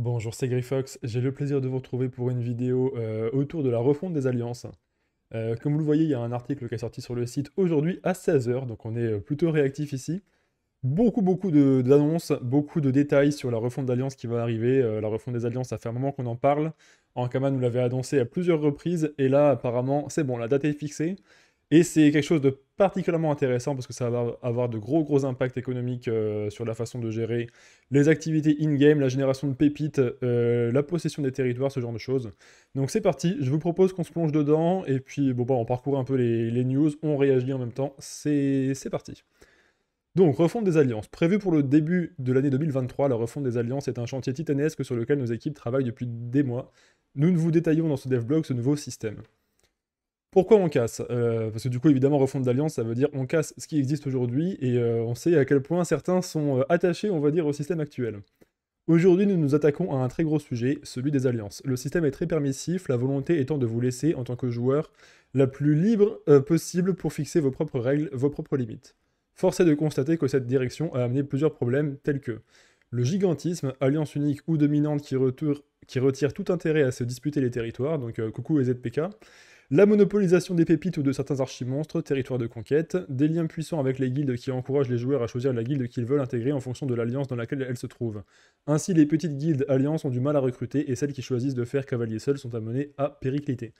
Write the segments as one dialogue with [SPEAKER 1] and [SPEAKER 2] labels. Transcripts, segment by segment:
[SPEAKER 1] Bonjour, c'est Grifox. J'ai le plaisir de vous retrouver pour une vidéo euh, autour de la refonte des alliances. Euh, comme vous le voyez, il y a un article qui est sorti sur le site aujourd'hui à 16h, donc on est euh, plutôt réactif ici. Beaucoup, beaucoup d'annonces, beaucoup de détails sur la refonte d'alliance qui va arriver. la refonte des alliances, ça fait un moment qu'on en parle. Ankama nous l'avait annoncé à plusieurs reprises, et là, apparemment, c'est bon, la date est fixée. Et c'est quelque chose de particulièrement intéressant parce que ça va avoir de gros gros impacts économiques euh, sur la façon de gérer les activités in-game, la génération de pépites, euh, la possession des territoires, ce genre de choses. Donc c'est parti, je vous propose qu'on se plonge dedans et puis bon bah, on parcourt un peu les, news, on réagit en même temps, c'est parti. Donc, refonte des alliances. Prévue pour le début de l'année 2023, la refonte des alliances est un chantier titanesque sur lequel nos équipes travaillent depuis des mois. Nous ne vous détaillons dans ce blog ce nouveau système. Pourquoi on casse euh, Parce que du coup, évidemment, refonte d'alliance, ça veut dire on casse ce qui existe aujourd'hui et euh, on sait à quel point certains sont euh, attachés, on va dire, au système actuel. Aujourd'hui, nous nous attaquons à un très gros sujet, celui des alliances. Le système est très permissif, la volonté étant de vous laisser, en tant que joueur, la plus libre possible pour fixer vos propres règles, vos propres limites. Force est de constater que cette direction a amené plusieurs problèmes tels que le gigantisme, alliance unique ou dominante qui, qui retire tout intérêt à se disputer les territoires, donc coucou les ZPK, la monopolisation des pépites ou de certains archimonstres, territoire de conquête, des liens puissants avec les guildes qui encouragent les joueurs à choisir la guilde qu'ils veulent intégrer en fonction de l'alliance dans laquelle elles se trouvent. Ainsi, les petites guildes alliances ont du mal à recruter et celles qui choisissent de faire cavalier seul sont amenées à péricliter.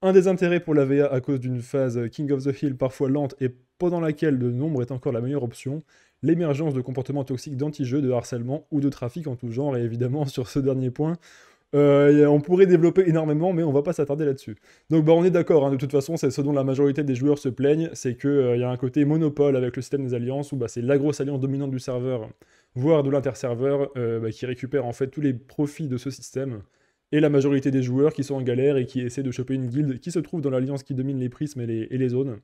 [SPEAKER 1] Un des intérêts pour la VA à cause d'une phase King of the Hill parfois lente et pendant laquelle le nombre est encore la meilleure option, l'émergence de comportements toxiques danti jeux de harcèlement ou de trafic en tout genre, et évidemment sur ce dernier point, euh, on pourrait développer énormément, mais on va pas s'attarder là-dessus. Donc bah, on est d'accord, hein. de toute façon, c'est ce dont la majorité des joueurs se plaignent, c'est qu'il euh, y a un côté monopole avec le système des alliances, où bah, c'est la grosse alliance dominante du serveur, voire de l'interserveur, euh, bah, qui récupère en fait tous les profits de ce système, et la majorité des joueurs qui sont en galère et qui essaient de choper une guilde qui se trouve dans l'alliance qui domine les prismes et les, zones.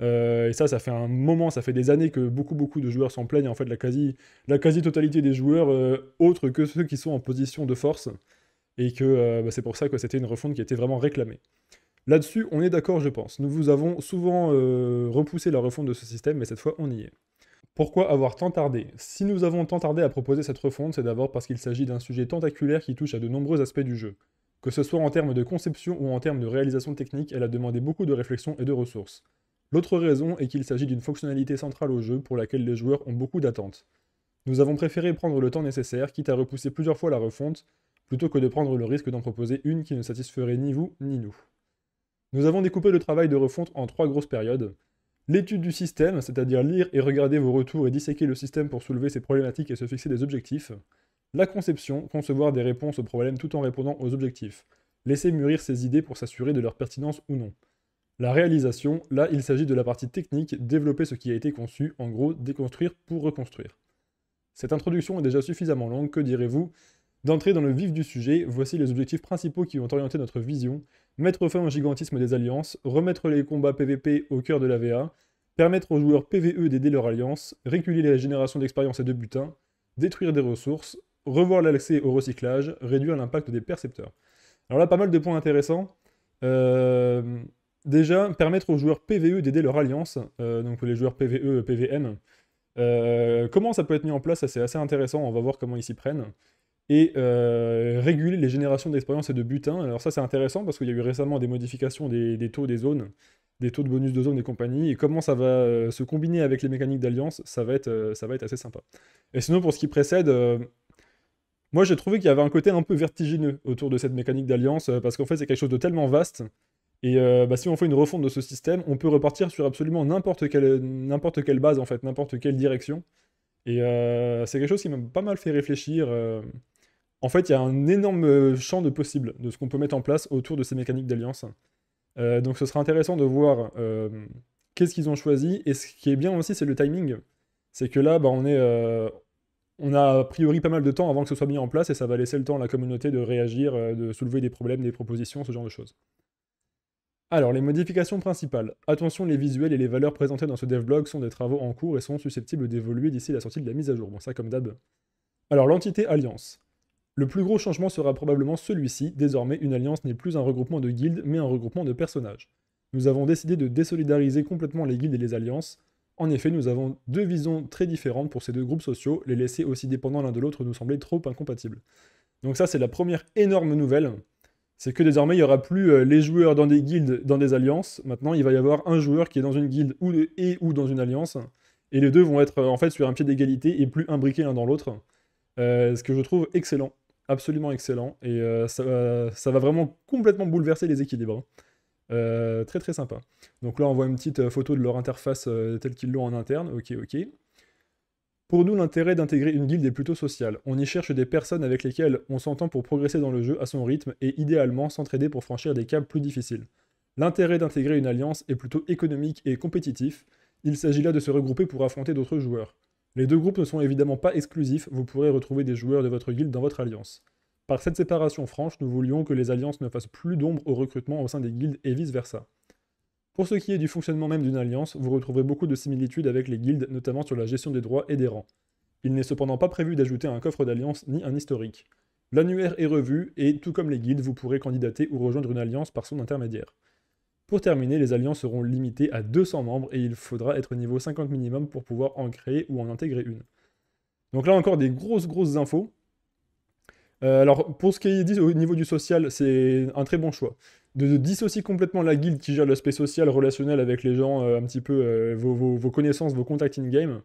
[SPEAKER 1] et ça, ça fait un moment, ça fait des années que beaucoup, beaucoup de joueurs s'en plaignent. En fait, la quasi-totalité des joueurs, autres que ceux qui sont en position de force, et que euh, bah, c'est pour ça que c'était une refonte qui était vraiment réclamée. Là-dessus, on est d'accord, je pense. Nous vous avons souvent euh, repoussé la refonte de ce système, mais cette fois, on y est. Pourquoi avoir tant tardé Si nous avons tant tardé à proposer cette refonte, c'est d'abord parce qu'il s'agit d'un sujet tentaculaire qui touche à de nombreux aspects du jeu. Que ce soit en termes de conception ou en termes de réalisation technique, elle a demandé beaucoup de réflexion et de ressources. L'autre raison est qu'il s'agit d'une fonctionnalité centrale au jeu pour laquelle les joueurs ont beaucoup d'attentes. Nous avons préféré prendre le temps nécessaire, quitte à repousser plusieurs fois la refonte, plutôt que de prendre le risque d'en proposer une qui ne satisferait ni vous ni nous. Nous avons découpé le travail de refonte en trois grosses périodes. L'étude du système, c'est-à-dire lire et regarder vos retours et disséquer le système pour soulever ses problématiques et se fixer des objectifs. La conception, concevoir des réponses aux problèmes tout en répondant aux objectifs. Laisser mûrir ses idées pour s'assurer de leur pertinence ou non. La réalisation, là il s'agit de la partie technique, développer ce qui a été conçu, en gros déconstruire pour reconstruire. Cette introduction est déjà suffisamment longue, que direz-vous D'entrer dans le vif du sujet, voici les objectifs principaux qui vont orienter notre vision, mettre fin au gigantisme des alliances, remettre les combats PVP au cœur de la VA, permettre aux joueurs PVE d'aider leur alliance, réguler les générations d'expérience et de butins, détruire des ressources, revoir l'accès au recyclage, réduire l'impact des percepteurs. Alors là, pas mal de points intéressants. Euh, déjà, permettre aux joueurs PVE d'aider leur alliance, euh, donc les joueurs PVE, PVM. Euh, comment ça peut être mis en place, c'est assez intéressant, on va voir comment ils s'y prennent et euh, réguler les générations d'expérience et de butin. Alors ça c'est intéressant parce qu'il y a eu récemment des modifications des, taux des zones, des taux de bonus de zone et compagnie, et comment ça va euh, se combiner avec les mécaniques d'alliance, ça, va être, euh, ça va être assez sympa. Et sinon pour ce qui précède, moi j'ai trouvé qu'il y avait un côté un peu vertigineux autour de cette mécanique d'alliance, parce qu'en fait c'est quelque chose de tellement vaste, et bah, si on fait une refonte de ce système, on peut repartir sur absolument n'importe quelle, quelle base en fait, n'importe quelle direction, et c'est quelque chose qui m'a pas mal fait réfléchir en fait, il y a un énorme euh, champ de possibles de ce qu'on peut mettre en place autour de ces mécaniques d'alliance. Euh, donc ce sera intéressant de voir euh, qu'est-ce qu'ils ont choisi. Et ce qui est bien aussi, c'est le timing. C'est que là, bah, on, est, on a a priori pas mal de temps avant que ce soit mis en place et ça va laisser le temps à la communauté de réagir, de soulever des problèmes, des propositions, ce genre de choses. Alors, les modifications principales. Attention, les visuels et les valeurs présentées dans ce devblog sont des travaux en cours et sont susceptibles d'évoluer d'ici la sortie de la mise à jour. Bon, ça comme d'hab. Alors, l'entité Alliance. Le plus gros changement sera probablement celui-ci, désormais une alliance n'est plus un regroupement de guildes mais un regroupement de personnages. Nous avons décidé de désolidariser complètement les guildes et les alliances. En effet, nous avons deux visions très différentes pour ces deux groupes sociaux, les laisser aussi dépendants l'un de l'autre nous semblait trop incompatible. Donc ça c'est la première énorme nouvelle, c'est que désormais il n'y aura plus euh, les joueurs dans des guildes, dans des alliances, maintenant il va y avoir un joueur qui est dans une guilde et ou dans une alliance, et les deux vont être euh, en fait sur un pied d'égalité et plus imbriqués l'un dans l'autre, euh, ce que je trouve excellent absolument excellent. Et euh, ça, va, vraiment complètement bouleverser les équilibres. Hein. Euh, très très sympa. Donc là, on voit une petite euh, photo de leur interface telle qu'ils l'ont en interne. Ok, ok. Pour nous, l'intérêt d'intégrer une guilde est plutôt social. On y cherche des personnes avec lesquelles on s'entend pour progresser dans le jeu à son rythme et idéalement s'entraider pour franchir des câbles plus difficiles. L'intérêt d'intégrer une alliance est plutôt économique et compétitif. Il s'agit là de se regrouper pour affronter d'autres joueurs. Les deux groupes ne sont évidemment pas exclusifs, vous pourrez retrouver des joueurs de votre guilde dans votre alliance. Par cette séparation franche, nous voulions que les alliances ne fassent plus d'ombre au recrutement au sein des guildes et vice-versa. Pour ce qui est du fonctionnement même d'une alliance, vous retrouverez beaucoup de similitudes avec les guildes, notamment sur la gestion des droits et des rangs. Il n'est cependant pas prévu d'ajouter un coffre d'alliance ni un historique. L'annuaire est revu et, tout comme les guildes, vous pourrez candidater ou rejoindre une alliance par son intermédiaire. Pour terminer, les alliances seront limitées à 200 membres et il faudra être niveau 50 minimum pour pouvoir en créer ou en intégrer une. Donc là encore des grosses grosses infos. Euh, alors pour ce qui est dit au niveau du social, c'est un très bon choix. De, dissocier complètement la guilde qui gère l'aspect social, relationnel avec les gens, euh, un petit peu euh, vos, connaissances, vos contacts in-game,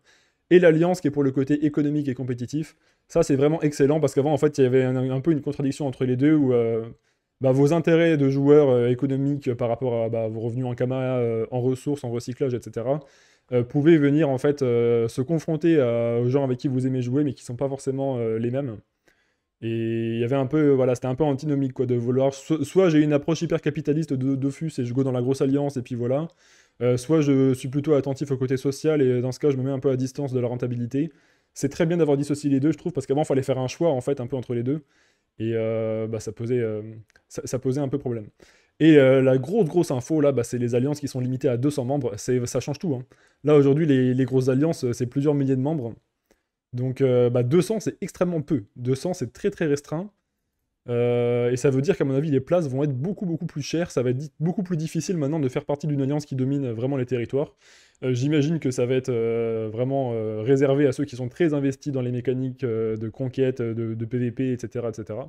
[SPEAKER 1] et l'alliance qui est pour le côté économique et compétitif. Ça c'est vraiment excellent parce qu'avant en fait il y avait un, peu une contradiction entre les deux où bah, vos intérêts de joueurs euh, économiques euh, par rapport à bah, vos revenus en Kama, euh, en ressources, en recyclage, etc., pouvaient venir en fait se confronter aux gens avec qui vous aimez jouer, mais qui ne sont pas forcément les mêmes. Et il y avait un peu, voilà, c'était un peu antinomique quoi, de vouloir. soit j'ai une approche hyper capitaliste de FUS et je go dans la grosse alliance et puis voilà. soit je suis plutôt attentif au côté social et dans ce cas je me mets un peu à distance de la rentabilité. C'est très bien d'avoir dissocié les deux, je trouve, parce qu'avant il fallait faire un choix en fait un peu entre les deux. Et euh, bah, ça, posait, euh, ça, posait un peu problème. Et euh, la grosse, grosse info, là, bah, c'est les alliances qui sont limitées à 200 membres. Ça change tout. Hein. Là, aujourd'hui, les, grosses alliances, c'est plusieurs milliers de membres. Donc, 200, bah, c'est extrêmement peu. 200, c'est très, très restreint. et ça veut dire qu'à mon avis, les places vont être beaucoup, beaucoup plus chères. Ça va être beaucoup plus difficile maintenant de faire partie d'une alliance qui domine vraiment les territoires. Euh, j'imagine que ça va être euh, vraiment euh, réservé à ceux qui sont très investis dans les mécaniques de conquête, de, PvP, etc., etc.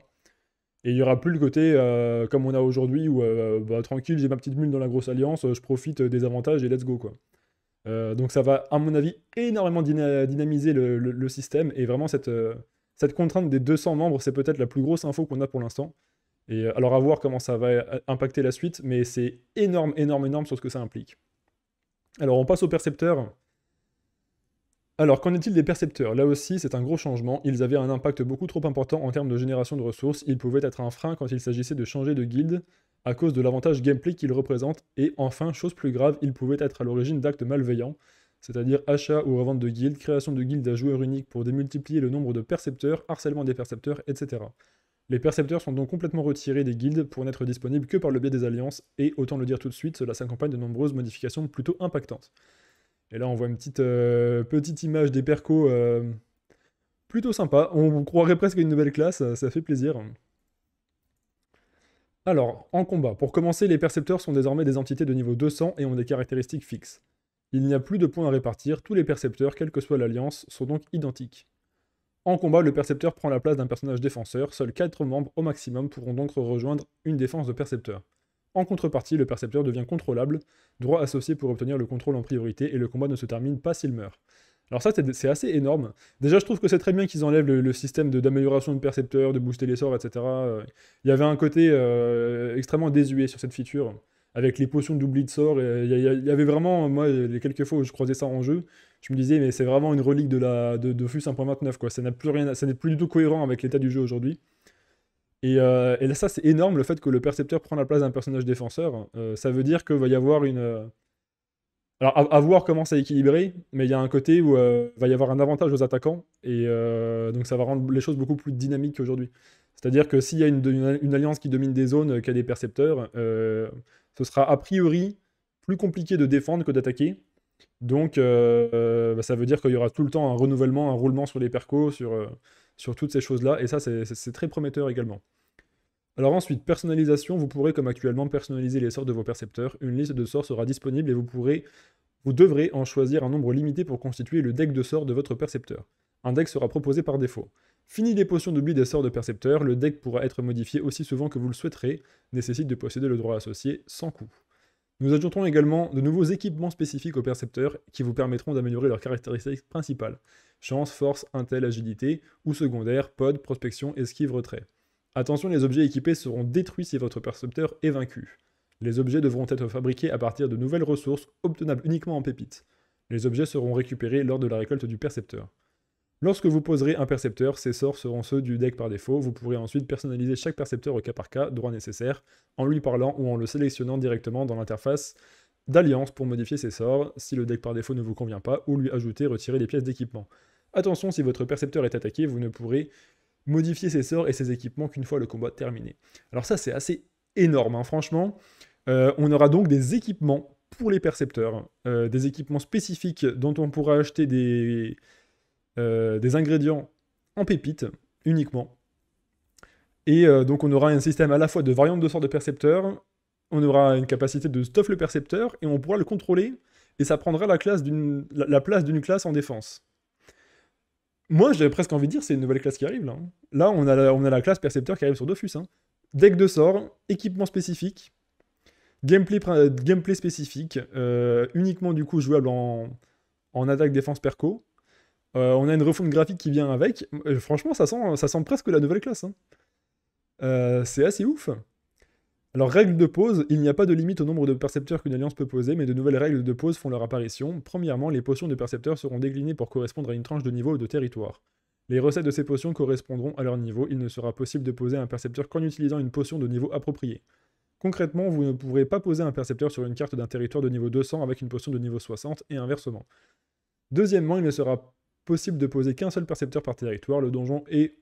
[SPEAKER 1] Et il n'y aura plus le côté comme on a aujourd'hui où bah, tranquille, j'ai ma petite mule dans la grosse alliance, je profite des avantages et let's go quoi. donc ça va, à mon avis, énormément dynamiser le, système. Et vraiment, cette, cette, contrainte des 200 membres, c'est peut-être la plus grosse info qu'on a pour l'instant. Et alors à voir comment ça va impacter la suite, mais c'est énorme, énorme, énorme sur ce que ça implique. Alors on passe aux percepteurs. Alors qu'en est-il des percepteurs Là aussi c'est un gros changement, ils avaient un impact beaucoup trop important en termes de génération de ressources, ils pouvaient être un frein quand il s'agissait de changer de guilde à cause de l'avantage gameplay qu'ils représentent, et enfin, chose plus grave, ils pouvaient être à l'origine d'actes malveillants, c'est-à-dire achat ou revente de guildes, création de guildes à joueurs uniques pour démultiplier le nombre de percepteurs, harcèlement des percepteurs, etc. Les percepteurs sont donc complètement retirés des guildes pour n'être disponibles que par le biais des alliances, et autant le dire tout de suite, cela s'accompagne de nombreuses modifications plutôt impactantes. Et là on voit une petite, euh, petite image des percos euh, plutôt sympa, on croirait presque une nouvelle classe, ça fait plaisir. Alors, en combat, pour commencer, les percepteurs sont désormais des entités de niveau 200 et ont des caractéristiques fixes. Il n'y a plus de points à répartir, tous les percepteurs, quelle que soit l'alliance, sont donc identiques. En combat, le percepteur prend la place d'un personnage défenseur, seuls 4 membres au maximum pourront donc rejoindre une défense de percepteur. En contrepartie, le percepteur devient contrôlable, droit associé pour obtenir le contrôle en priorité, et le combat ne se termine pas s'il meurt. Alors ça, c'est assez énorme. Déjà, je trouve que c'est très bien qu'ils enlèvent le, système d'amélioration de, percepteur, de booster les sorts, etc. Il y avait un côté euh, extrêmement désuet sur cette feature, avec les potions d'oubli de sorts. Il y, avait vraiment, moi, les quelques fois où je croisais ça en jeu, je me disais, mais c'est vraiment une relique de, la, de, FUS 1.29, quoi. Ça n'a plus rien, ça n'est plus du tout cohérent avec l'état du jeu aujourd'hui. Et, euh, là, ça, c'est énorme le fait que le percepteur prend la place d'un personnage défenseur. Euh, ça veut dire qu'il va y avoir une. Euh, alors, à, voir comment c'est équilibré, mais il y a un côté où il va y avoir un avantage aux attaquants, et donc ça va rendre les choses beaucoup plus dynamiques aujourd'hui C'est-à-dire que s'il y a une, une, alliance qui domine des zones, qui a des percepteurs, ce sera a priori plus compliqué de défendre que d'attaquer, donc, euh, bah, ça veut dire qu'il y aura tout le temps un renouvellement, un roulement sur les percos, sur, euh, sur toutes ces choses-là. Et ça, c'est très prometteur également. Alors ensuite, personnalisation, vous pourrez comme actuellement personnaliser les sorts de vos percepteurs. Une liste de sorts sera disponible et vous pourrez, vous devrez en choisir un nombre limité pour constituer le deck de sorts de votre percepteur. Un deck sera proposé par défaut. Fini les potions d'oubli des sorts de percepteurs, le deck pourra être modifié aussi souvent que vous le souhaiterez, nécessite de posséder le droit associé sans coût. Nous ajouterons également de nouveaux équipements spécifiques aux percepteurs qui vous permettront d'améliorer leurs caractéristiques principales chance, force, intel, agilité ou secondaire, pod, prospection, esquive, retrait. Attention, les objets équipés seront détruits si votre percepteur est vaincu. Les objets devront être fabriqués à partir de nouvelles ressources obtenables uniquement en pépites. Les objets seront récupérés lors de la récolte du percepteur. Lorsque vous poserez un percepteur, ses sorts seront ceux du deck par défaut. Vous pourrez ensuite personnaliser chaque percepteur au cas par cas, droit nécessaire, en lui parlant ou en le sélectionnant directement dans l'interface d'alliance pour modifier ses sorts si le deck par défaut ne vous convient pas ou lui ajouter retirer des pièces d'équipement. Attention, si votre percepteur est attaqué, vous ne pourrez modifier ses sorts et ses équipements qu'une fois le combat terminé. Alors ça, c'est assez énorme, hein. franchement. Euh, on aura donc des équipements pour les percepteurs, euh, des équipements spécifiques dont on pourra acheter des, euh, des ingrédients en pépites uniquement. Et euh, donc on aura un système à la fois de variantes de sort de percepteur, on aura une capacité de stuff le percepteur, et on pourra le contrôler, et ça prendra la, classe place d'une classe en défense. Moi, j'avais presque envie de dire, c'est une nouvelle classe qui arrive, là. Hein. Là, on a la, on a la classe percepteur qui arrive sur Dofus. Hein. Deck de sort, équipement spécifique, gameplay, spécifique, euh, uniquement du coup jouable en, en attaque défense perco. Euh, on a une refonte graphique qui vient avec. Euh, franchement, ça sent, ça sent presque la nouvelle classe. Hein. Euh, c'est assez ouf. Alors, règles de pose. il n'y a pas de limite au nombre de percepteurs qu'une alliance peut poser, mais de nouvelles règles de pose font leur apparition. Premièrement, les potions de percepteurs seront déclinées pour correspondre à une tranche de niveau ou de territoire. Les recettes de ces potions correspondront à leur niveau, il ne sera possible de poser un percepteur qu'en utilisant une potion de niveau approprié. Concrètement, vous ne pourrez pas poser un percepteur sur une carte d'un territoire de niveau 200 avec une potion de niveau 60 et inversement. Deuxièmement, il ne sera pas possible de poser qu'un seul percepteur par territoire, le donjon et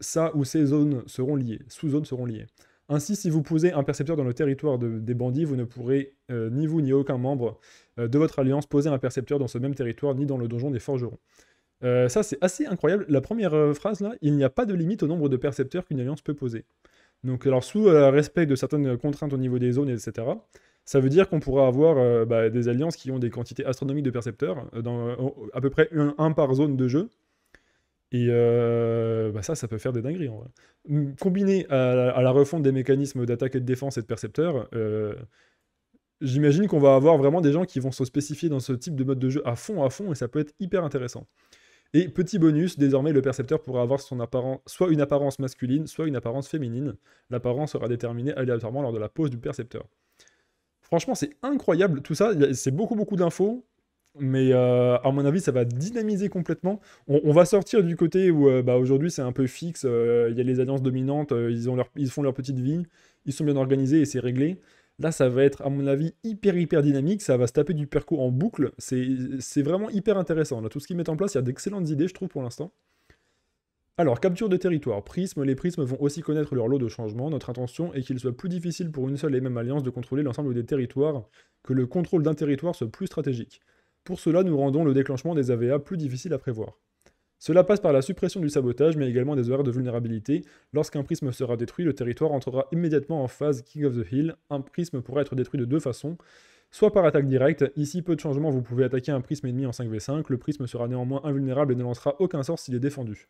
[SPEAKER 1] ça ou ces zones seront liées, sous-zones seront liées. Ainsi, si vous posez un percepteur dans le territoire des bandits, vous ne pourrez, euh, ni vous ni aucun membre euh, de votre alliance, poser un percepteur dans ce même territoire, ni dans le donjon des forgerons. Euh, ça, c'est assez incroyable. La première phrase, là, il n'y a pas de limite au nombre de percepteurs qu'une alliance peut poser. Donc, alors, sous respect de certaines contraintes au niveau des zones, etc., ça veut dire qu'on pourra avoir euh, bah, des alliances qui ont des quantités astronomiques de percepteurs, euh, euh, à peu près un, par zone de jeu. Et bah, ça, ça peut faire des dingueries. En vrai. Hum, combiné à, la refonte des mécanismes d'attaque et de défense et de percepteurs, j'imagine qu'on va avoir vraiment des gens qui vont se spécifier dans ce type de mode de jeu à fond, à fond, et ça peut être hyper intéressant. Et petit bonus, désormais le percepteur pourra avoir son apparence, soit une apparence masculine, soit une apparence féminine. L'apparence sera déterminée aléatoirement lors de la pose du percepteur. Franchement, c'est incroyable tout ça. C'est beaucoup, beaucoup d'infos. Mais euh, à mon avis, ça va dynamiser complètement. On, va sortir du côté où euh, bah, aujourd'hui c'est un peu fixe. Euh, il y a les alliances dominantes, ils, font leur petite vie, ils sont bien organisés et c'est réglé. Là, ça va être, à mon avis, hyper, hyper dynamique. Ça va se taper du perco en boucle. C'est vraiment hyper intéressant. Là, tout ce qu'ils mettent en place, il y a d'excellentes idées, je trouve, pour l'instant. Alors, capture de territoire, prisme, les prismes vont aussi connaître leur lot de changements. Notre intention est qu'il soit plus difficile pour une seule et même alliance de contrôler l'ensemble des territoires, que le contrôle d'un territoire soit plus stratégique. Pour cela, nous rendons le déclenchement des AVA plus difficile à prévoir. Cela passe par la suppression du sabotage, mais également des horaires de vulnérabilité. Lorsqu'un prisme sera détruit, le territoire entrera immédiatement en phase King of the Hill. Un prisme pourra être détruit de deux façons, soit par attaque directe, ici peu de changements, vous pouvez attaquer un prisme ennemi en 5v5, le prisme sera néanmoins invulnérable et ne lancera aucun sort s'il est défendu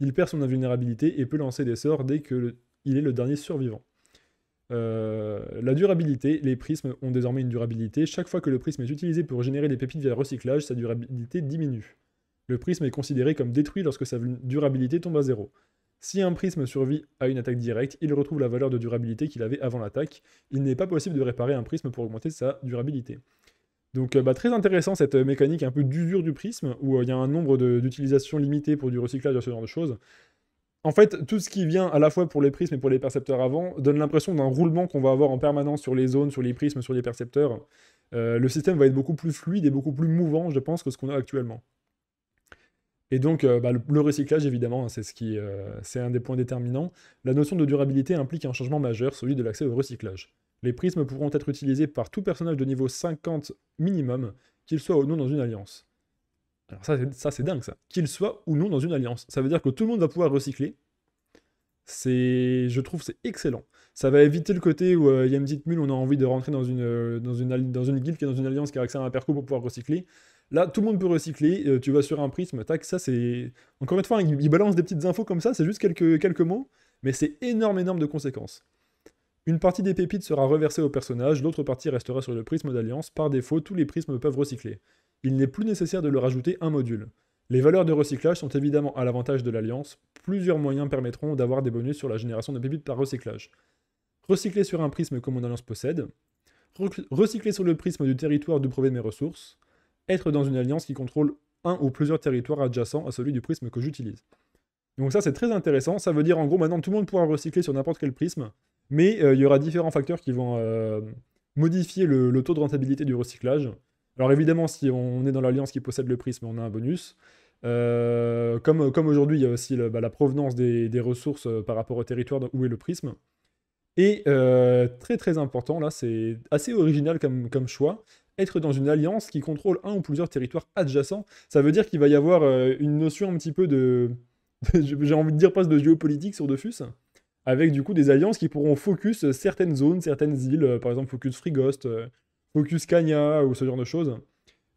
[SPEAKER 1] il perd son invulnérabilité et peut lancer des sorts dès qu'il est le dernier survivant. Euh, la durabilité, les prismes ont désormais une durabilité. Chaque fois que le prisme est utilisé pour générer des pépites via recyclage, sa durabilité diminue. Le prisme est considéré comme détruit lorsque sa durabilité tombe à zéro. Si un prisme survit à une attaque directe, il retrouve la valeur de durabilité qu'il avait avant l'attaque. Il n'est pas possible de réparer un prisme pour augmenter sa durabilité. Donc euh, bah, très intéressant cette euh, mécanique un peu d'usure du prisme, où euh, il y a un nombre d'utilisations limitées pour du recyclage, ce genre de choses. En fait, tout ce qui vient à la fois pour les prismes et pour les percepteurs avant donne l'impression d'un roulement qu'on va avoir en permanence sur les zones, sur les prismes, sur les percepteurs. le système va être beaucoup plus fluide et beaucoup plus mouvant, je pense, que ce qu'on a actuellement. Et donc, bah, le, recyclage, évidemment, hein, c'est ce qui, c'est un des points déterminants. La notion de durabilité implique un changement majeur, celui de l'accès au recyclage. Les prismes pourront être utilisés par tout personnage de niveau 50 minimum, qu'il soit ou non dans une alliance. Alors ça, c'est dingue ça. Qu'il soit ou non dans une alliance. Ça veut dire que tout le monde va pouvoir recycler. C'est, je trouve, c'est excellent. Ça va éviter le côté où euh, il y a une petite mule, on a envie de rentrer dans une, euh, dans une, guilde qui est dans une alliance qui a accès à un perco pour pouvoir recycler. Là, tout le monde peut recycler. Euh, tu vas sur un prisme, tac, ça c'est. Encore une fois, il balance des petites infos comme ça, c'est juste quelques, quelques mots, mais c'est énorme, énorme de conséquences. Une partie des pépites sera reversée au personnage, l'autre partie restera sur le prisme d'alliance. Par défaut, tous les prismes peuvent recycler. Il n'est plus nécessaire de leur ajouter un module. Les valeurs de recyclage sont évidemment à l'avantage de l'alliance. Plusieurs moyens permettront d'avoir des bonus sur la génération de pépites par recyclage. Recycler sur un prisme que mon alliance possède. Recycler sur le prisme du territoire du prouvé de mes ressources. Être dans une alliance qui contrôle un ou plusieurs territoires adjacents à celui du prisme que j'utilise. Donc ça c'est très intéressant, ça veut dire en gros maintenant tout le monde pourra recycler sur n'importe quel prisme, mais euh, il y aura différents facteurs qui vont euh, modifier le, taux de rentabilité du recyclage. Alors évidemment, si on est dans l'alliance qui possède le prisme, on a un bonus. Euh, comme, comme aujourd'hui, il y a aussi bah, la provenance des, ressources par rapport au territoire où est le prisme. Et très très important, là, c'est assez original comme, comme choix, être dans une alliance qui contrôle un ou plusieurs territoires adjacents. Ça veut dire qu'il va y avoir une notion un petit peu de, j'ai envie de dire presque de géopolitique sur Dofus, avec du coup des alliances qui pourront focus certaines zones, certaines îles, euh, par exemple focus Frigost, euh, focus Cagna ou ce genre de choses.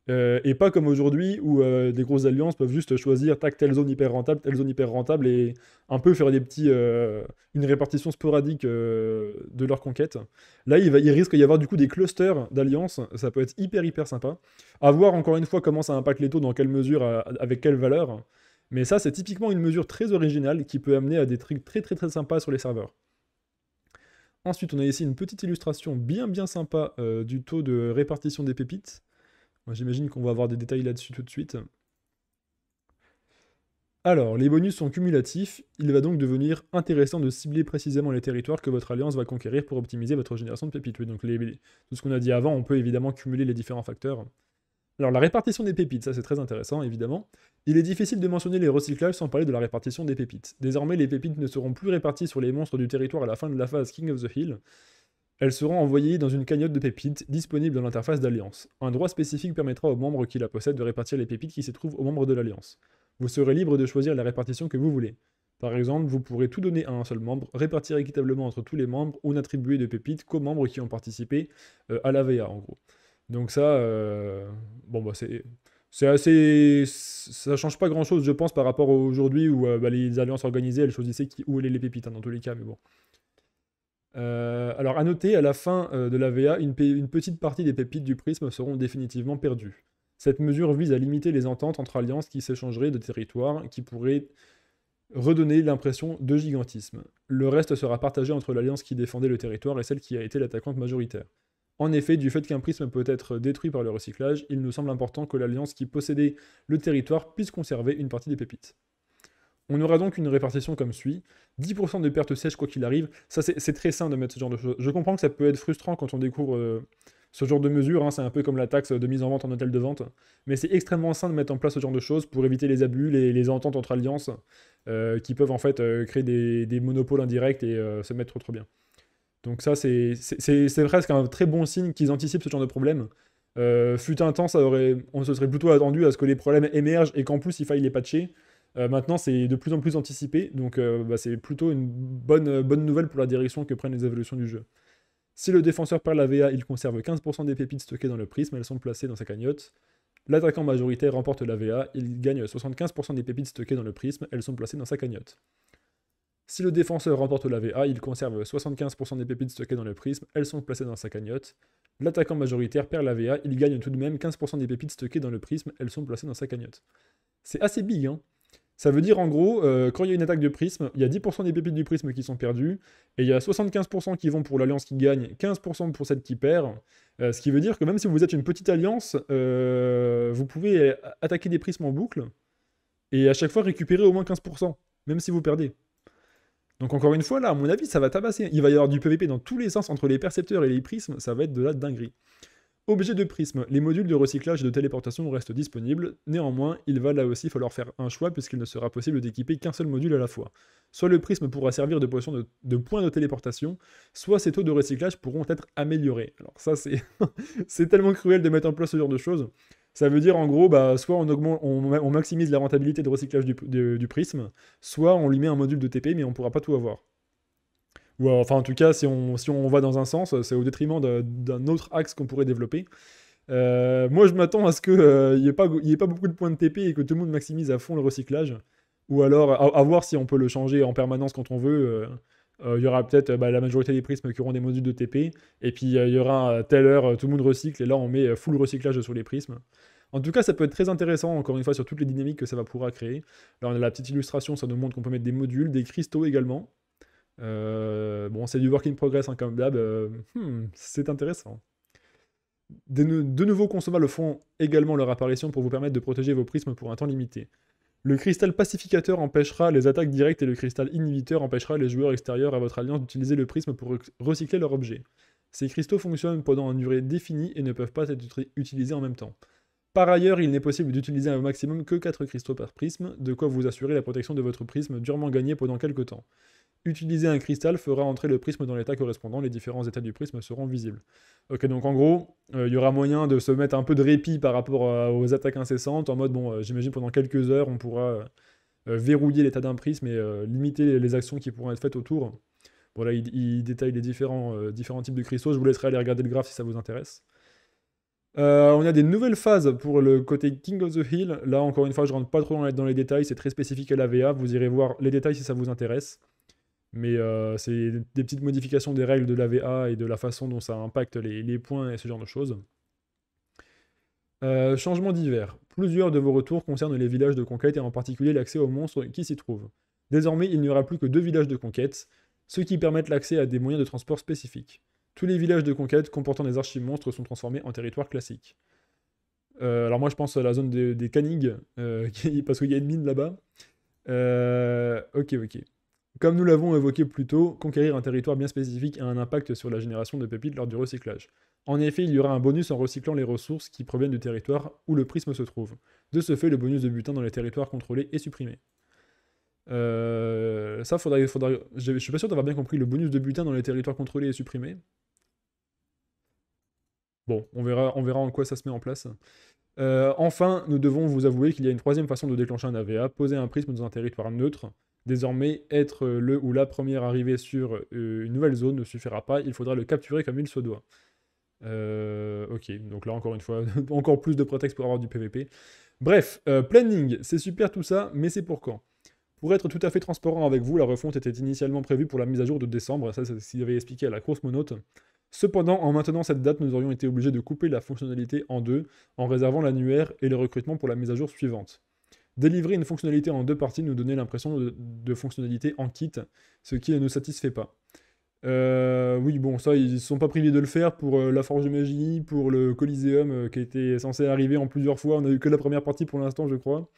[SPEAKER 1] Euh, et pas comme aujourd'hui où des grosses alliances peuvent juste choisir tac telle zone hyper rentable, telle zone hyper rentable et un peu faire des petits une répartition sporadique de leurs conquêtes. Là, il, va, il risque d'y avoir du coup des clusters d'alliances, ça peut être hyper hyper sympa. À voir encore une fois comment ça impacte les taux, dans quelle mesure, avec quelle valeur. Mais ça, c'est typiquement une mesure très originale qui peut amener à des trucs très très très sympas sur les serveurs. Ensuite, on a ici une petite illustration bien bien sympa euh, du taux de répartition des pépites. j'imagine qu'on va avoir des détails là-dessus tout de suite. Alors, les bonus sont cumulatifs, il va donc devenir intéressant de cibler précisément les territoires que votre alliance va conquérir pour optimiser votre génération de pépites. Oui, donc tout ce qu'on a dit avant, on peut évidemment cumuler les différents facteurs. Alors la répartition des pépites, ça c'est très intéressant évidemment. Il est difficile de mentionner les recyclages sans parler de la répartition des pépites. Désormais, les pépites ne seront plus réparties sur les monstres du territoire à la fin de la phase King of the Hill. Elles seront envoyées dans une cagnotte de pépites disponible dans l'interface d'Alliance. Un droit spécifique permettra aux membres qui la possèdent de répartir les pépites qui se trouvent aux membres de l'Alliance. Vous serez libre de choisir la répartition que vous voulez. Par exemple, vous pourrez tout donner à un seul membre, répartir équitablement entre tous les membres ou n'attribuer de pépites qu'aux membres qui ont participé euh, à la VA en gros. Donc ça, euh, bon bah c'est c'est assez. Ça change pas grand chose, je pense, par rapport à aujourd'hui où euh, bah, les alliances organisées, elles choisissaient qui, où allaient les pépites, hein, dans tous les cas, mais bon. Euh, alors, à noter, à la fin de la VA, une, petite partie des pépites du prisme seront définitivement perdues. Cette mesure vise à limiter les ententes entre alliances qui s'échangeraient de territoire, qui pourraient redonner l'impression de gigantisme. Le reste sera partagé entre l'alliance qui défendait le territoire et celle qui a été l'attaquante majoritaire. En effet, du fait qu'un prisme peut être détruit par le recyclage, il nous semble important que l'alliance qui possédait le territoire puisse conserver une partie des pépites. On aura donc une répartition comme suit. 10% de pertes sèches quoi qu'il arrive. Ça, c'est très sain de mettre ce genre de choses. Je comprends que ça peut être frustrant quand on découvre euh, ce genre de mesures. Hein. c'est un peu comme la taxe de mise en vente en hôtel de vente. Mais c'est extrêmement sain de mettre en place ce genre de choses pour éviter les abus, les, les ententes entre alliances euh, qui peuvent en fait euh, créer des, des, monopoles indirects et se mettre trop, trop bien. Donc ça, c'est presque un très bon signe qu'ils anticipent ce genre de problème. Euh, fut on se serait plutôt attendu à ce que les problèmes émergent et qu'en plus il faille les patcher. Euh, maintenant, c'est de plus en plus anticipé, donc euh, bah, c'est plutôt une bonne, bonne nouvelle pour la direction que prennent les évolutions du jeu. Si le défenseur perd la VA, il conserve 15% des pépites stockées dans le prisme, elles sont placées dans sa cagnotte. L'attaquant majoritaire remporte la VA, il gagne 75% des pépites stockées dans le prisme, elles sont placées dans sa cagnotte. Si le défenseur remporte la VA, il conserve 75% des pépites stockées dans le prisme, elles sont placées dans sa cagnotte. L'attaquant majoritaire perd la VA, il gagne tout de même 15% des pépites stockées dans le prisme, elles sont placées dans sa cagnotte. C'est assez big, hein ça veut dire en gros, euh, quand il y a une attaque de prisme, il y a 10% des pépites du prisme qui sont perdues, et il y a 75% qui vont pour l'alliance qui gagne, 15% pour celle qui perd. Euh, ce qui veut dire que même si vous êtes une petite alliance, euh, vous pouvez attaquer des prismes en boucle, et à chaque fois récupérer au moins 15%, même si vous perdez. Donc encore une fois, là, à mon avis, ça va tabasser. Il va y avoir du PVP dans tous les sens, entre les percepteurs et les prismes, ça va être de la dinguerie. Objet de prisme, les modules de recyclage et de téléportation restent disponibles, néanmoins, il va là aussi falloir faire un choix puisqu'il ne sera possible d'équiper qu'un seul module à la fois. Soit le prisme pourra servir de, de, point de téléportation, soit ses taux de recyclage pourront être améliorés. Alors ça, c'est tellement cruel de mettre en place ce genre de choses. Ça veut dire en gros, bah, soit on, maximise la rentabilité de recyclage du, prisme, soit on lui met un module de TP, mais on ne pourra pas tout avoir. Ou euh, enfin, en tout cas, si on, va dans un sens, c'est au détriment d'un autre axe qu'on pourrait développer. Euh, moi, je m'attends à ce qu'il euh, n'y ait, pas, beaucoup de points de TP et que tout le monde maximise à fond le recyclage. Ou alors, à, voir si on peut le changer en permanence quand on veut. Euh, il y aura peut-être euh, bah, la majorité des prismes qui auront des modules de TP, et puis euh, il y aura telle heure, tout le monde recycle, et là on met full recyclage sur les prismes. En tout cas, ça peut être très intéressant, encore une fois, sur toutes les dynamiques que ça va pouvoir créer. Là, on a la petite illustration, ça nous montre qu'on peut mettre des modules, des cristaux également. bon, c'est du work in progress, hein, comme d'hab. Hmm, c'est intéressant. De, de nouveaux consommables font également leur apparition pour vous permettre de protéger vos prismes pour un temps limité. Le cristal pacificateur empêchera les attaques directes et le cristal inhibiteur empêchera les joueurs extérieurs à votre alliance d'utiliser le prisme pour recycler leur objet. Ces cristaux fonctionnent pendant une durée définie et ne peuvent pas être utilisés en même temps. Par ailleurs, il n'est possible d'utiliser un maximum que 4 cristaux par prisme, de quoi vous assurer la protection de votre prisme durement gagné pendant quelques temps. Utiliser un cristal fera entrer le prisme dans l'état correspondant, les différents états du prisme seront visibles. Ok, donc en gros, euh, il y aura moyen de se mettre un peu de répit par rapport euh, aux attaques incessantes, en mode, bon, euh, j'imagine pendant quelques heures, on pourra verrouiller l'état d'un prisme et limiter les actions qui pourront être faites autour. Voilà, il, détaille les différents, différents types de cristaux, je vous laisserai aller regarder le graphe si ça vous intéresse. on a des nouvelles phases pour le côté King of the Hill. Là, encore une fois, je rentre pas trop dans les détails, c'est très spécifique à la VA. Vous irez voir les détails si ça vous intéresse. Mais euh, c'est des petites modifications des règles de l'AVA et de la façon dont ça impacte les, points et ce genre de choses. Euh, changement d'hiver. divers. Plusieurs de vos retours concernent les villages de conquête et en particulier l'accès aux monstres qui s'y trouvent. Désormais, il n'y aura plus que deux villages de conquête, ce qui permettent l'accès à des moyens de transport spécifiques. Tous les villages de conquête comportant des archives monstres sont transformés en territoire classique. Euh, alors moi je pense à la zone des, des parce qu'il y a une mine là-bas. ok, ok. Comme nous l'avons évoqué plus tôt, conquérir un territoire bien spécifique a un impact sur la génération de pépites lors du recyclage. En effet, il y aura un bonus en recyclant les ressources qui proviennent du territoire où le prisme se trouve. De ce fait, le bonus de butin dans les territoires contrôlés est supprimé. Euh, ça, je, ne suis pas sûr d'avoir bien compris. Le bonus de butin dans les territoires contrôlés est supprimé. Bon, on verra, on verra en quoi ça se met en place. Euh, enfin, nous devons vous avouer qu'il y a une troisième façon de déclencher un AVA, poser un prisme dans un territoire neutre, Désormais, être le ou la première arrivée sur euh, une nouvelle zone ne suffira pas, il faudra le capturer comme il se doit. Euh, ok, donc là encore une fois, encore plus de prétexte pour avoir du PVP. Bref, euh, planning, c'est super tout ça, mais c'est pour quand Pour être tout à fait transparent avec vous, la refonte était initialement prévue pour la mise à jour de décembre, ça c'est ce qu'il avait expliqué à la grosse monote. « Cependant, en maintenant cette date, nous aurions été obligés de couper la fonctionnalité en deux, en réservant l'annuaire et le recrutement pour la mise à jour suivante. Délivrer une fonctionnalité en deux parties nous donnait l'impression de, fonctionnalité en kit, ce qui ne nous satisfait pas. Euh, oui, bon, ça, ils ne sont pas privés de le faire pour euh, la Forge de Magie, pour le Coliseum euh, qui était censé arriver en plusieurs fois. On n'a eu que la première partie pour l'instant, je crois.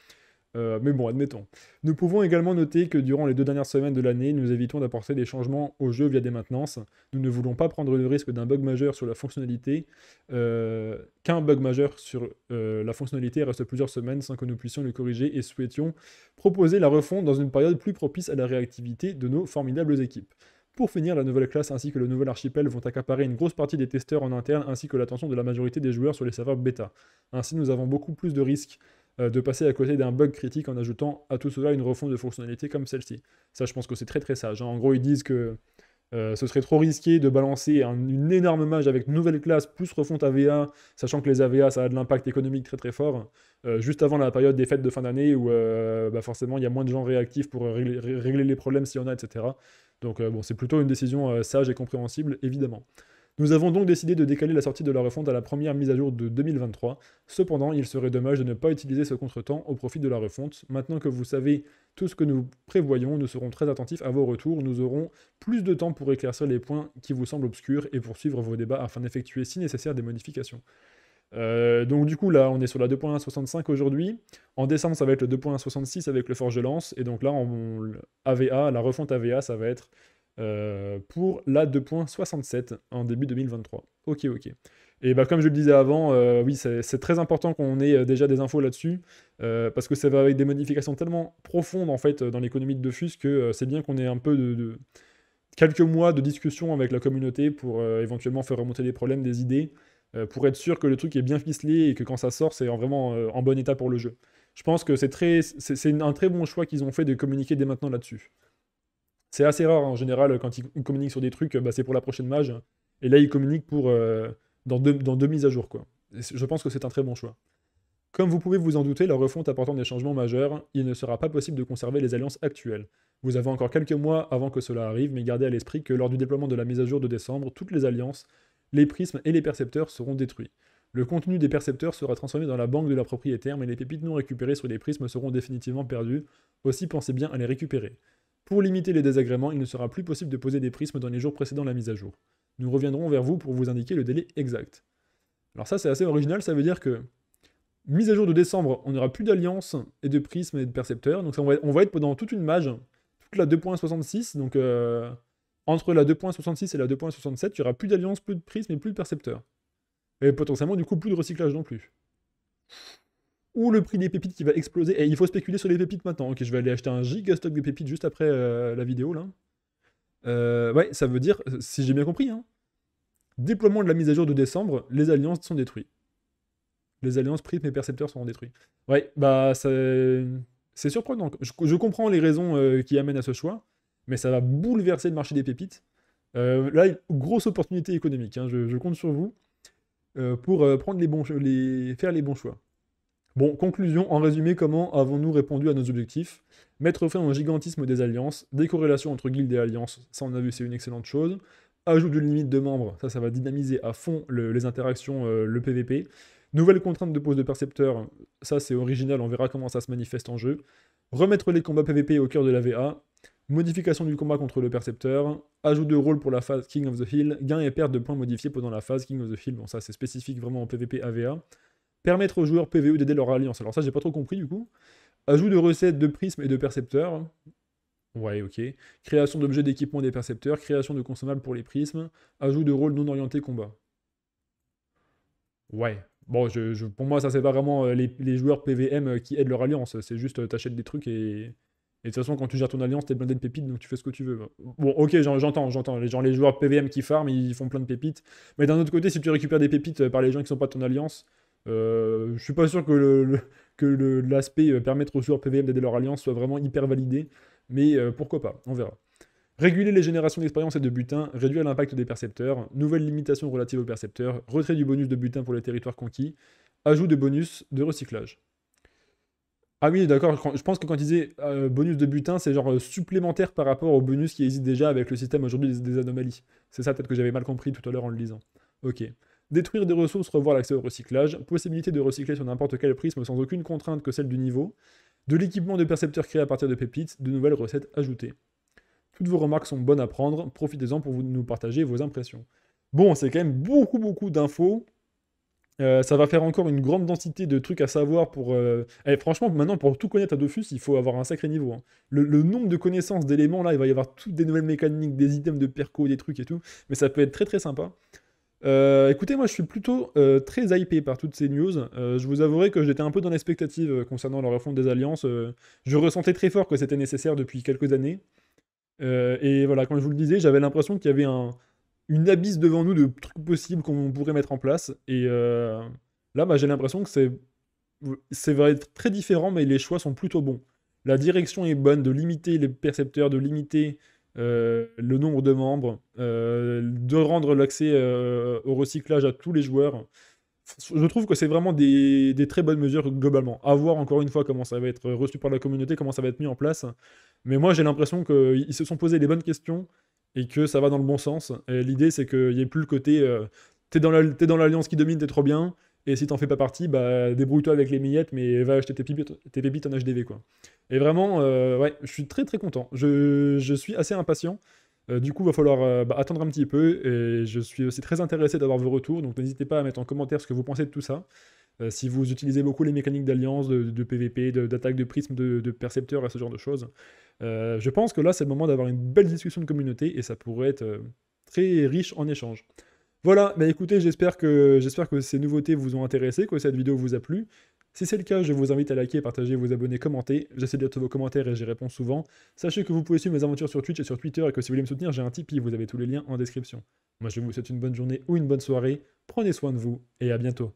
[SPEAKER 1] Euh, mais bon, admettons. Nous pouvons également noter que durant les deux dernières semaines de l'année, nous évitons d'apporter des changements au jeu via des maintenances. Nous ne voulons pas prendre le risque d'un bug majeur sur la fonctionnalité, euh, qu'un bug majeur sur euh, la fonctionnalité reste plusieurs semaines sans que nous puissions le corriger et souhaitions proposer la refonte dans une période plus propice à la réactivité de nos formidables équipes. Pour finir, la nouvelle classe ainsi que le nouvel archipel vont accaparer une grosse partie des testeurs en interne ainsi que l'attention de la majorité des joueurs sur les serveurs bêta. Ainsi, nous avons beaucoup plus de risques euh, de passer à côté d'un bug critique en ajoutant à tout cela une refonte de fonctionnalité comme celle-ci. Ça, je pense que c'est très très sage. Hein. En gros, ils disent que euh, ce serait trop risqué de balancer une énorme mage avec nouvelle classe plus refonte AVA, sachant que les AVA, ça a de l'impact économique très très fort, euh, juste avant la période des fêtes de fin d'année où bah, forcément il y a moins de gens réactifs pour régler, régler les problèmes s'il y en a, etc. Donc bon, c'est plutôt une décision sage et compréhensible, évidemment. Nous avons donc décidé de décaler la sortie de la refonte à la première mise à jour de 2023. Cependant, il serait dommage de ne pas utiliser ce contretemps au profit de la refonte. Maintenant que vous savez tout ce que nous prévoyons, nous serons très attentifs à vos retours. Nous aurons plus de temps pour éclaircir les points qui vous semblent obscurs et poursuivre vos débats afin d'effectuer si nécessaire des modifications. Euh, donc du coup là on est sur la 2.165 aujourd'hui. En décembre ça va être le 2.166 avec le forge de lance. Et donc là AVA, la refonte AVA ça va être euh, pour la 2.67 en début 2023. Ok, ok. Et bah, comme je le disais avant, euh, oui, c'est très important qu'on ait euh, déjà des infos là-dessus, parce que ça va avec des modifications tellement profondes en fait dans l'économie de Dofus que c'est bien qu'on ait un peu de, de, quelques mois de discussion avec la communauté pour éventuellement faire remonter des problèmes, des idées, pour être sûr que le truc est bien ficelé et que quand ça sort, c'est vraiment en bon état pour le jeu. Je pense que c'est un très bon choix qu'ils ont fait de communiquer dès maintenant là-dessus. C'est assez rare hein, en général quand ils communiquent sur des trucs, bah, c'est pour la prochaine mage. Et là, ils communiquent pour, euh, dans, deux, dans, mises à jour. Quoi. je pense que c'est un très bon choix. Comme vous pouvez vous en douter, la refonte apportant des changements majeurs, il ne sera pas possible de conserver les alliances actuelles. Vous avez encore quelques mois avant que cela arrive, mais gardez à l'esprit que lors du déploiement de la mise à jour de décembre, toutes les alliances, les prismes et les percepteurs seront détruits. Le contenu des percepteurs sera transformé dans la banque de la propriétaire, mais les pépites non récupérées sur les prismes seront définitivement perdues, aussi pensez bien à les récupérer. Pour limiter les désagréments, il ne sera plus possible de poser des prismes dans les jours précédant la mise à jour. Nous reviendrons vers vous pour vous indiquer le délai exact. Alors ça, c'est assez original, ça veut dire que mise à jour de décembre, on n'aura plus d'alliance et de prismes et de percepteurs. Donc on, va, être pendant toute une mage, toute la 2.66, donc euh, entre la 2.66 et la 2.67, il n'y aura plus d'alliance, plus de prismes et plus de percepteurs. Et potentiellement, du coup, plus de recyclage non plus ou le prix des pépites qui va exploser. Et il faut spéculer sur les pépites maintenant. Ok, je vais aller acheter un giga stock de pépites juste après euh, la vidéo là. Euh, ouais, ça veut dire, si j'ai bien compris, hein, déploiement de la mise à jour de décembre, les alliances sont détruites. Les alliances prix et percepteurs seront détruits. Ouais, bah c'est surprenant. Je, comprends les raisons euh, qui amènent à ce choix, mais ça va bouleverser le marché des pépites. là, grosse opportunité économique. Hein. je, compte sur vous pour prendre les bons, faire les bons choix. Bon, conclusion, en résumé, comment avons-nous répondu à nos objectifs Mettre fin au gigantisme des alliances, décorrélation entre guildes et alliances, ça on a vu, c'est une excellente chose. Ajout de limite de membres, ça, ça va dynamiser à fond les interactions, euh, le PVP. Nouvelle contrainte de pose de percepteur, ça c'est original, on verra comment ça se manifeste en jeu. Remettre les combats PVP au cœur de la VA. Modification du combat contre le percepteur. Ajout de rôle pour la phase King of the Hill. Gain et perte de points modifiés pendant la phase King of the Hill. Bon, ça c'est spécifique vraiment en PVP AVA. Permettre aux joueurs PVE d'aider leur alliance. Alors ça, j'ai pas trop compris du coup. Ajout de recettes de prismes et de percepteurs. Ouais, ok. Création d'objets d'équipement des percepteurs, création de consommables pour les prismes, ajout de rôles non orientés combat. Ouais. Bon, pour moi, ça, c'est pas vraiment euh, les, joueurs PVM euh, qui aident leur alliance. C'est juste, euh, t'achètes des trucs et, et de toute façon, quand tu gères ton alliance, t'es blindé de pépites, donc tu fais ce que tu veux. Bon, ok, j'entends, j'entends. Les, les joueurs PVM qui farment, ils font plein de pépites. Mais d'un autre côté, si tu récupères des pépites par les gens qui sont pas de ton alliance, euh, je suis pas sûr que l'aspect euh, permettre aux joueurs PVM d'aider leur alliance soit vraiment hyper validé, mais euh, pourquoi pas, on verra. Réguler les générations d'expérience et de butin, réduire l'impact des percepteurs, Nouvelles limitations relatives aux percepteurs, retrait du bonus de butin pour les territoires conquis, ajout de bonus de recyclage. Ah oui, d'accord, je pense que quand il disait bonus de butin, c'est genre supplémentaire par rapport au bonus qui existe déjà avec le système aujourd'hui des, anomalies. C'est ça peut-être que j'avais mal compris tout à l'heure en le lisant. Ok. Détruire des ressources, revoir l'accès au recyclage, possibilité de recycler sur n'importe quel prisme sans aucune contrainte que celle du niveau, de l'équipement de percepteurs créé à partir de pépites, de nouvelles recettes ajoutées. Toutes vos remarques sont bonnes à prendre, profitez-en pour vous, nous partager vos impressions. Bon, c'est quand même beaucoup beaucoup d'infos. Euh, ça va faire encore une grande densité de trucs à savoir pour... Euh, eh, franchement, maintenant, pour tout connaître à Dofus, il faut avoir un sacré niveau. Hein. Le, le, nombre de connaissances, d'éléments, là, il va y avoir toutes des nouvelles mécaniques, des items de perco, des trucs et tout. Mais ça peut être très très sympa. Euh, écoutez, moi je suis plutôt euh, très hypé par toutes ces news. Euh, je vous avouerai que j'étais un peu dans l'expectative concernant le refonte des alliances. je ressentais très fort que c'était nécessaire depuis quelques années. et voilà, quand je vous le disais, j'avais l'impression qu'il y avait un, une abysse devant nous de trucs possibles qu'on pourrait mettre en place. Et là, bah, j'ai l'impression que c'est, c'est vrai, très différent, mais les choix sont plutôt bons. La direction est bonne de limiter les percepteurs, de limiter euh, le nombre de membres, euh, de rendre l'accès euh, au recyclage à tous les joueurs. Je trouve que c'est vraiment des, très bonnes mesures globalement. À voir encore une fois comment ça va être reçu par la communauté, comment ça va être mis en place. Mais moi j'ai l'impression qu'ils se sont posés les bonnes questions et que ça va dans le bon sens. L'idée c'est qu'il n'y ait plus le côté t'es dans l'alliance qui domine, t'es trop bien, et si t'en fais pas partie, bah, débrouille-toi avec les miettes, mais va acheter tes pépites, en HDV. Quoi. Et vraiment, euh, ouais, je suis très très content. Je, suis assez impatient. Euh, du coup, va falloir euh, bah, attendre un petit peu. Et je suis aussi très intéressé d'avoir vos retours. Donc n'hésitez pas à mettre en commentaire ce que vous pensez de tout ça. si vous utilisez beaucoup les mécaniques d'alliance, de, PVP, d'attaque de, prisme, de, de percepteur et ce genre de choses. je pense que là, c'est le moment d'avoir une belle discussion de communauté et ça pourrait être très riche en échanges. Voilà, bah écoutez, j'espère que, j'espère que ces nouveautés vous ont intéressé, que cette vidéo vous a plu. Si c'est le cas, je vous invite à liker, partager, vous abonner, commenter. J'essaie de lire tous vos commentaires et j'y réponds souvent. Sachez que vous pouvez suivre mes aventures sur Twitch et sur Twitter et que si vous voulez me soutenir, j'ai un Tipeee, vous avez tous les liens en description. Moi, je vous souhaite une bonne journée ou une bonne soirée. Prenez soin de vous et à bientôt.